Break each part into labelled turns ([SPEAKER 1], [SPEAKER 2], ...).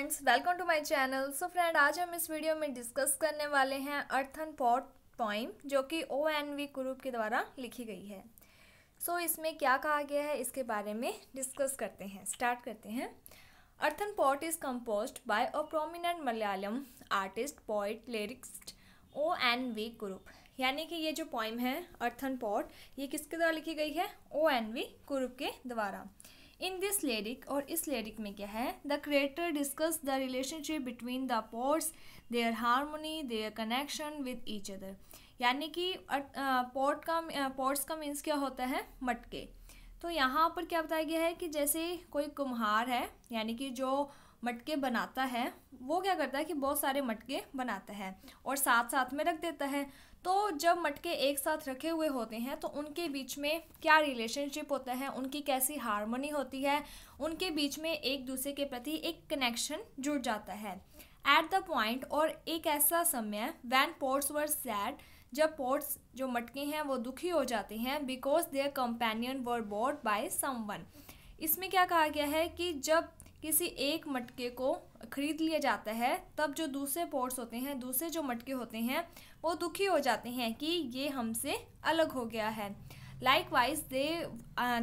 [SPEAKER 1] Friends welcome to my channel so friend आज हम इस वीडियो में डिस्कस करने वाले हैं अर्थन पॉट पॉइम जो कि ओ एन वी कुरूप के द्वारा लिखी गई है सो so, इसमें क्या कहा गया है इसके बारे में डिस्कस करते हैं स्टार्ट करते हैं earthen pot is compose by a prominent Malayalam artist poet lyricist O N V Kurup यानी कि ये जो पॉइम है अर्थन पॉट ये किसके द्वारा लिखी गई है ओ एन वी कुरूप के द्वारा इन दिस लेरिक और इस लेरिक में क्या है the creator discuss the relationship between the pots their harmony their connection with each other यानी कि पोर्ट का पोर्ट्स का मीन्स क्या होता है मटके तो यहाँ पर क्या बताया गया है कि जैसे कोई कुम्हार है यानी कि जो मटके बनाता है वो क्या करता है कि बहुत सारे मटके बनाता है और साथ साथ में रख देता है तो जब मटके एक साथ रखे हुए होते हैं तो उनके बीच में क्या रिलेशनशिप होता है उनकी कैसी हारमोनी होती है उनके बीच में एक दूसरे के प्रति एक कनेक्शन जुड़ जाता है एट द पॉइंट और एक ऐसा समय वैन पोर्ट्स वर सैड जब पोर्ट्स जो मटके हैं वो दुखी हो जाते हैं because their companion were bought by someone इसमें क्या कहा गया है कि जब किसी एक मटके को खरीद लिया जाता है तब जो दूसरे पोर्ट्स होते हैं दूसरे जो मटके होते हैं वो दुखी हो जाते हैं कि ये हमसे अलग हो गया है wise they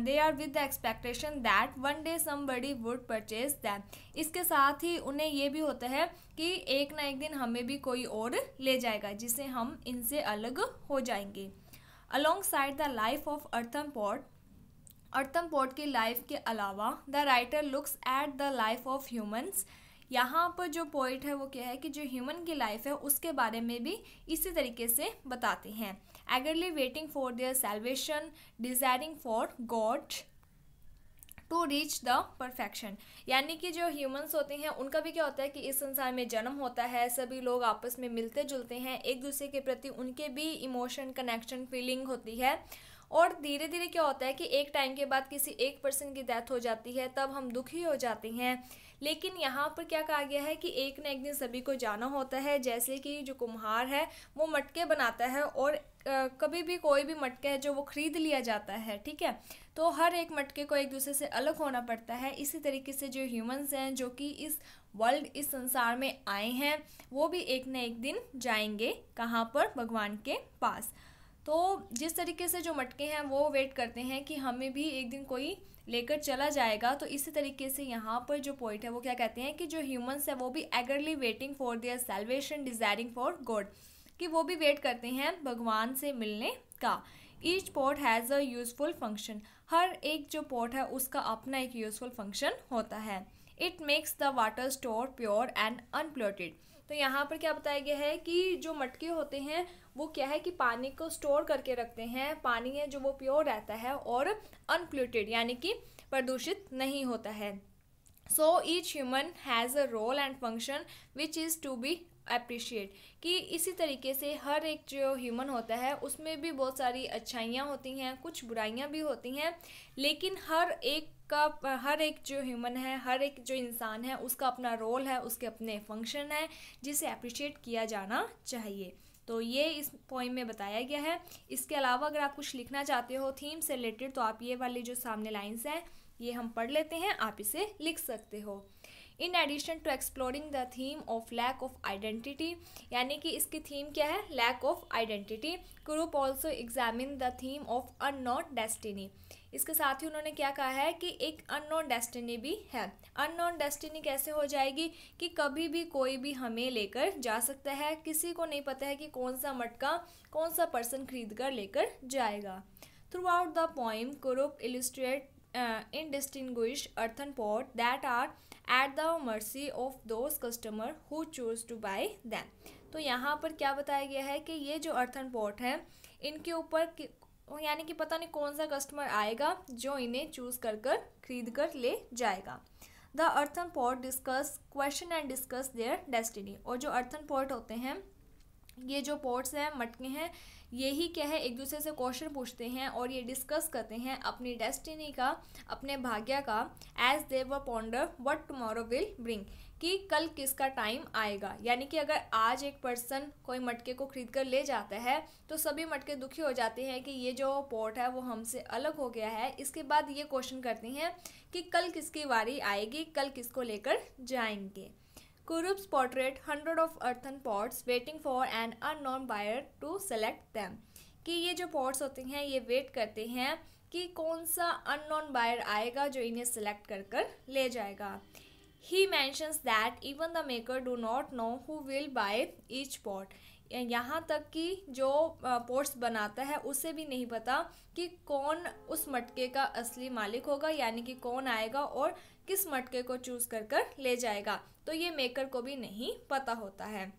[SPEAKER 1] they are with the expectation that one day somebody would purchase that इसके साथ ही उन्हें ये भी होता है कि एक ना एक दिन हमें भी कोई और ले जाएगा जिसे हम इनसे अलग हो जाएंगे alongside the life of earthen pot earthen pot की लाइफ के अलावा the writer looks at the life of humans यहाँ पर जो पोइट है वो क्या है कि जो ह्यूमन की लाइफ है उसके बारे में भी इसी तरीके से बताते हैं eagerly waiting for their salvation desiring for God to reach the perfection यानी कि जो ह्यूमन्स होते हैं उनका भी क्या होता है कि इस संसार में जन्म होता है सभी लोग आपस में मिलते जुलते हैं एक दूसरे के प्रति उनके भी इमोशन कनेक्शन फीलिंग होती है और धीरे धीरे क्या होता है कि एक टाइम के बाद किसी एक पर्सन की डेथ हो जाती है तब हम दुखी हो जाते हैं लेकिन यहाँ पर क्या कहा गया है कि एक ना एक दिन सभी को जाना होता है जैसे कि जो कुम्हार है वो मटके बनाता है और कभी भी कोई भी मटके है जो वो ख़रीद लिया जाता है ठीक है तो हर एक मटके को एक दूसरे से अलग होना पड़ता है इसी तरीके से जो ह्यूमंस हैं जो कि इस वर्ल्ड इस संसार में आए हैं वो भी एक न एक दिन जाएंगे कहाँ पर भगवान के पास तो जिस तरीके से जो मटके हैं वो वेट करते हैं कि हमें भी एक दिन कोई लेकर चला जाएगा तो इसी तरीके से यहाँ पर जो पॉइंट है वो क्या कहते हैं कि जो ह्यूमन्स हैं वो भी eagerly waiting for their salvation desiring for God कि वो भी वेट करते हैं भगवान से मिलने का each pot has a useful function हर एक जो पॉट है उसका अपना एक यूज़फुल फंक्शन होता है it makes the water store pure and unpolluted तो यहाँ पर क्या बताया गया है कि जो मटके होते हैं वो क्या है कि पानी को स्टोर करके रखते हैं पानी है जो वो प्योर रहता है और अनप्लूटेड यानी कि प्रदूषित नहीं होता है so each human has a role and function which is to be appreciate कि इसी तरीके से हर एक जो ह्यूमन होता है उसमें भी बहुत सारी अच्छाइयाँ होती हैं कुछ बुराइयाँ भी होती हैं लेकिन हर एक का हर एक जो ह्यूमन है हर एक जो इंसान है उसका अपना रोल है उसके अपने फंक्शन है जिसे अप्रिशिएट किया जाना चाहिए तो ये इस पॉइंट में बताया गया है इसके अलावा अगर आप कुछ लिखना चाहते हो थीम से रिलेटेड तो आप ये वाली जो सामने लाइन्स हैं ये हम पढ़ लेते हैं आप इसे लिख सकते हो in addition to exploring the theme of lack of identity यानी कि इसकी थीम क्या है lack of identity Kurup also examine the theme of unknown destiny इसके साथ ही उन्होंने क्या कहा है कि एक अननोन डेस्टिनी भी है अननोन डेस्टिनी कैसे हो जाएगी कि कभी भी कोई भी हमें लेकर जा सकता है किसी को नहीं पता है कि कौन सा मटका कौन सा पर्सन खरीद कर लेकर जाएगा throughout the poem Kurup illustrate in distinct earthen pot that are at the mercy of those customer who choose to buy them तो यहाँ पर क्या बताया गया है कि ये जो अर्थन पॉट है इनके ऊपर यानी कि पता नहीं कौन सा कस्टमर आएगा जो इन्हें चूज़ कर कर खरीद कर ले जाएगा the earthen pot discuss question and discuss their destiny और जो अर्थन पॉट होते हैं ये जो पोर्ट्स हैं मटके हैं ये ही क्या है एक दूसरे से क्वेश्चन पूछते हैं और ये डिस्कस करते हैं अपनी डेस्टिनी का अपने भाग्य का एज दे व ponder what tomorrow will bring कि कल किसका टाइम आएगा यानी कि अगर आज एक पर्सन कोई मटके को खरीद कर ले जाता है तो सभी मटके दुखी हो जाते हैं कि ये जो पोर्ट है वो हमसे अलग हो गया है इसके बाद ये क्वेश्चन करते हैं कि कल किसकी वारी आएगी कल किसको लेकर जाएंगे Kurup's portrait hundred of earthen pots waiting for an unknown buyer to select them. कि ये जो पॉट्स होते हैं ये वेट करते हैं कि कौन सा अननोन बायर आएगा जो इन्हें सेलेक्ट कर कर ले जाएगा he mentions that even the maker do not know who will buy each pot यहाँ तक कि जो पोर्ट्स बनाता है उसे भी नहीं पता कि कौन उस मटके का असली मालिक होगा यानी कि कौन आएगा और किस मटके को चूज़ कर कर ले जाएगा तो ये मेकर को भी नहीं पता होता है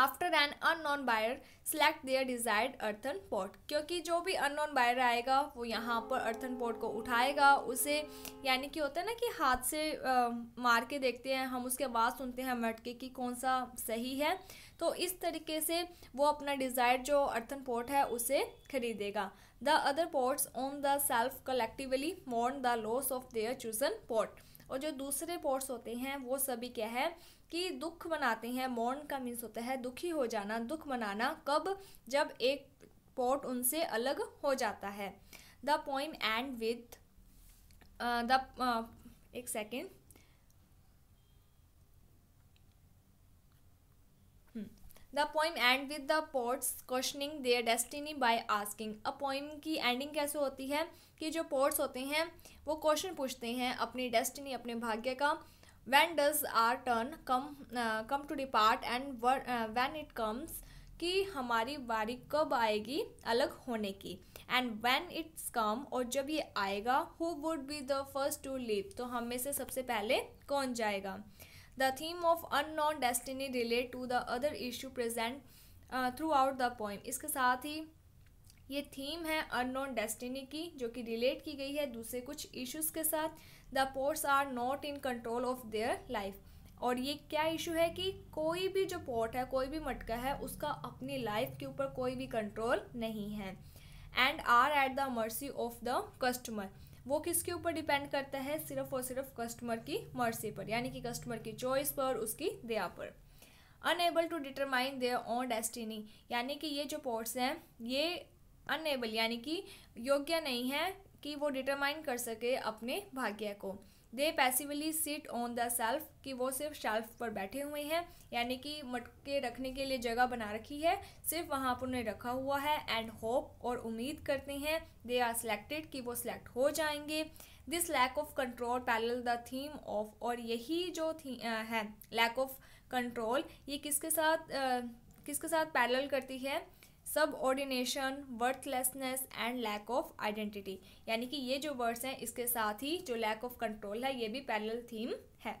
[SPEAKER 1] after an unknown buyer select their desired earthen pot क्योंकि जो भी अननोन बायर आएगा वो यहाँ पर अर्थन पोर्ट को उठाएगा उसे यानी कि होता है ना कि हाथ से आ, मार के देखते हैं हम उसके आवाज़ सुनते हैं मटके की कौन सा सही है तो इस तरीके से वो अपना डिज़ायर जो अर्थन पोर्ट है उसे खरीदेगा the other pots on the shelf collectively mourn the loss of their chosen pot और जो दूसरे पोर्ट्स होते हैं वो सभी क्या है कि दुख मनाते हैं मोर्न का मीन्स होता है दुखी हो जाना दुख मनाना कब जब एक पोर्ट उनसे अलग हो जाता है the poem end with the एक second the poem end with the pots questioning their destiny by asking a poem की एंडिंग कैसे होती है कि जो पोर्ट्स होते हैं वो क्वेश्चन पूछते हैं अपनी डेस्टिनी अपने भाग्य का when does our turn come come to depart and when it comes कि हमारी बारी कब आएगी अलग होने की एंड वैन इट्स कम और जब ये आएगा who would be the first to leave तो हम में से सबसे पहले कौन जाएगा The theme of unknown destiny relate to the other issue present throughout the poem इसके साथ ही ये थीम है अननोन डेस्टिनी की जो कि रिलेट की गई है दूसरे कुछ इशूज़ के साथ the pots are not in control of their life और ये क्या इशू है कि कोई भी जो पोर्ट है कोई भी मटका है उसका अपनी लाइफ के ऊपर कोई भी कंट्रोल नहीं है and are at the mercy of the customer वो किसके ऊपर डिपेंड करता है सिर्फ और सिर्फ कस्टमर की मर्सी पर यानी कि कस्टमर की चॉइस पर उसकी दया पर unable to determine their own destiny यानी कि ये जो पोर्ट्स हैं ये अनएबल यानी कि योग्य नहीं है कि वो डिटरमाइन कर सके अपने भाग्य को they passively sit on the shelf कि वो सिर्फ शेल्फ पर बैठे हुए हैं यानी कि मटके रखने के लिए जगह बना रखी है सिर्फ वहाँ पर उन्हें रखा हुआ है एंड होप और उम्मीद करते हैं दे आर सेलेक्टेड कि वो सिलेक्ट हो जाएंगे this lack of control parallel the theme of और यही जो थी आ, है लैक ऑफ कंट्रोल ये किसके साथ आ, किसके साथ पैरल करती है subordination worthlessness and lack of identity यानी कि ये जो वर्ड्स हैं इसके साथ ही जो लैक ऑफ कंट्रोल है ये भी पैरल थीम है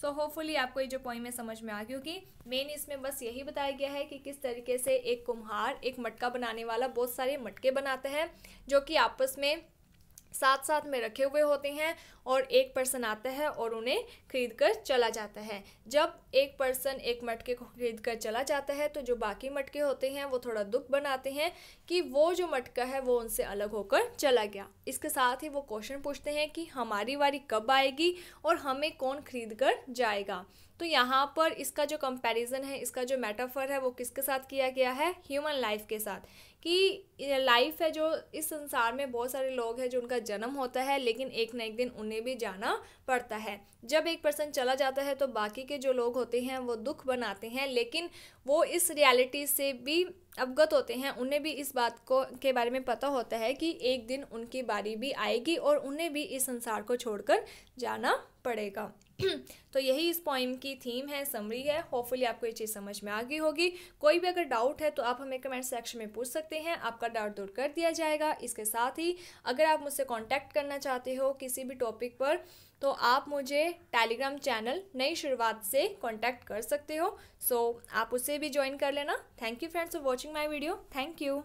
[SPEAKER 1] सो so, होपफुली आपको ये जो पॉइंट में समझ में आ गया क्योंकि मेन इसमें बस यही बताया गया है कि किस तरीके से एक कुम्हार एक मटका बनाने वाला बहुत सारे मटके बनाते हैं जो कि आपस में साथ साथ में रखे हुए होते हैं और एक पर्सन आता है और उन्हें खरीद कर चला जाता है जब एक पर्सन एक मटके को खरीद कर चला जाता है तो जो बाकी मटके होते हैं वो थोड़ा दुख बनाते हैं कि वो जो मटका है वो उनसे अलग होकर चला गया इसके साथ ही वो क्वेश्चन पूछते हैं कि हमारी बारी कब आएगी और हमें कौन खरीद कर जाएगा तो यहाँ पर इसका जो कंपैरिजन है इसका जो मेटाफर है वो किसके साथ किया गया है ह्यूमन लाइफ के साथ कि लाइफ है जो इस संसार में बहुत सारे लोग हैं जो उनका जन्म होता है लेकिन एक ना एक दिन उन्हें भी जाना पड़ता है जब एक पर्सन चला जाता है तो बाकी के जो लोग होते हैं वो दुख बनाते हैं लेकिन वो इस रियलिटी से भी अवगत होते हैं उन्हें भी इस बात को के बारे में पता होता है कि एक दिन उनकी बारी भी आएगी और उन्हें भी इस संसार को छोड़कर जाना पड़ेगा तो यही इस पॉइम की थीम है समरी है होपफुली आपको ये चीज़ समझ में आ गई होगी कोई भी अगर डाउट है तो आप हमें कमेंट सेक्शन में पूछ सकते हैं आपका डाउट दूर कर दिया जाएगा इसके साथ ही अगर आप मुझसे कांटेक्ट करना चाहते हो किसी भी टॉपिक पर तो आप मुझे टेलीग्राम चैनल नई शुरुआत से कॉन्टैक्ट कर सकते हो सो so, आप उसे भी ज्वाइन कर लेना thank you friends for watching my video thank you